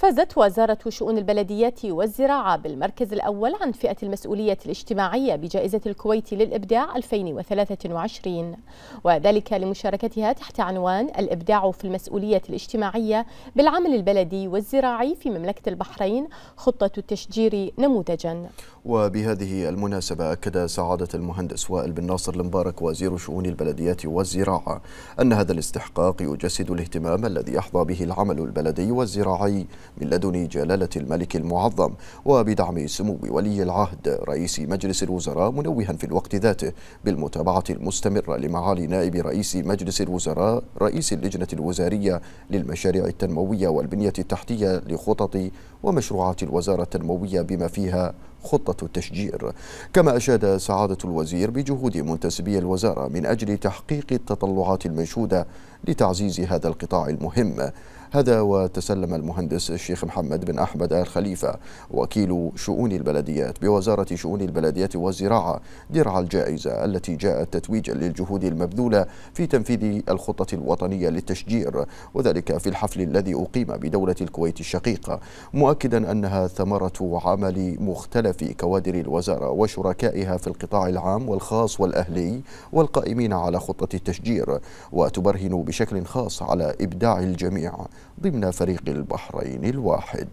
فازت وزارة شؤون البلديات والزراعة بالمركز الأول عن فئة المسؤولية الاجتماعية بجائزة الكويت للإبداع 2023 وذلك لمشاركتها تحت عنوان الإبداع في المسؤولية الاجتماعية بالعمل البلدي والزراعي في مملكة البحرين خطة التشجير نموذجا وبهذه المناسبة أكد سعادة المهندس وائل بن ناصر المبارك وزير شؤون البلديات والزراعة أن هذا الاستحقاق يجسد الاهتمام الذي يحظى به العمل البلدي والزراعي من لدن جلالة الملك المعظم وبدعم سمو ولي العهد رئيس مجلس الوزراء منوها في الوقت ذاته بالمتابعة المستمرة لمعالي نائب رئيس مجلس الوزراء رئيس اللجنة الوزارية للمشاريع التنموية والبنية التحتية لخطط ومشروعات الوزارة التنموية بما فيها خطة التشجير كما أشاد سعادة الوزير بجهود منتسبي الوزارة من أجل تحقيق التطلعات المنشودة لتعزيز هذا القطاع المهم هذا وتسلم المهندس الشيخ محمد بن أحمد آل خليفة وكيل شؤون البلديات بوزارة شؤون البلديات والزراعة درع الجائزة التي جاءت تتويجا للجهود المبذولة في تنفيذ الخطة الوطنية للتشجير وذلك في الحفل الذي أقيم بدولة الكويت الشقيقة مؤكدا أنها ثمرة عمل مختلف كوادر الوزارة وشركائها في القطاع العام والخاص والأهلي والقائمين على خطة التشجير وتبرهن بشكل خاص على إبداع الجميع ضمن فريق البحرين الواحد